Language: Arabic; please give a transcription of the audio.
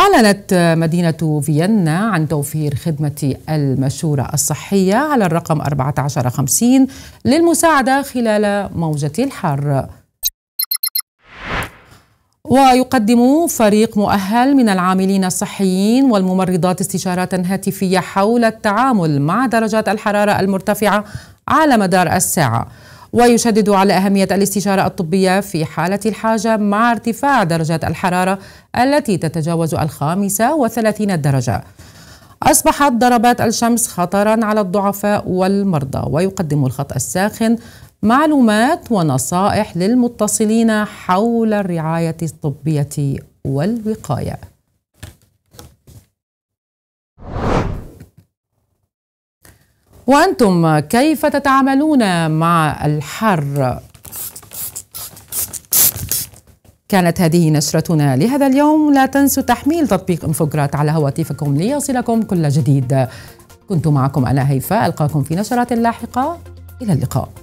أعلنت مدينة فيينا عن توفير خدمة المشورة الصحية على الرقم 1450 للمساعدة خلال موجة الحر. ويقدم فريق مؤهل من العاملين الصحيين والممرضات استشارات هاتفية حول التعامل مع درجات الحرارة المرتفعة على مدار الساعة. ويشدد على أهمية الاستشارة الطبية في حالة الحاجة مع ارتفاع درجات الحرارة التي تتجاوز الخامسة وثلاثين درجة أصبحت ضربات الشمس خطرا على الضعفاء والمرضى ويقدم الخط الساخن معلومات ونصائح للمتصلين حول الرعاية الطبية والوقايه وأنتم كيف تتعاملون مع الحر؟ كانت هذه نشرتنا لهذا اليوم لا تنسوا تحميل تطبيق انفوجرات على هواتفكم ليصلكم كل جديد كنت معكم أنا هيفاء ألقاكم في نشرات لاحقة إلى اللقاء